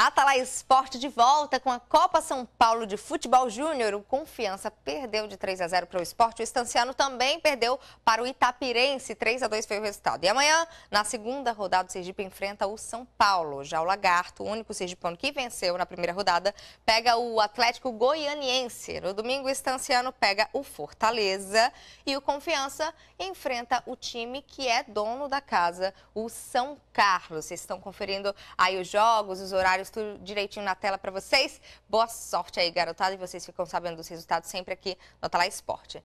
Atalá Esporte de volta com a Copa São Paulo de Futebol Júnior. O Confiança perdeu de 3 a 0 para o esporte. O Estanciano também perdeu para o Itapirense. 3 a 2 foi o resultado. E amanhã, na segunda rodada, o Sergipe enfrenta o São Paulo. Já o Lagarto, o único sergipano que venceu na primeira rodada, pega o Atlético Goianiense. No domingo, o Estanciano pega o Fortaleza. E o Confiança enfrenta o time que é dono da casa, o São Carlos. Vocês estão conferindo aí os jogos, os horários horários tudo direitinho na tela para vocês. Boa sorte aí, garotada, e vocês ficam sabendo dos resultados sempre aqui no Tala Esporte.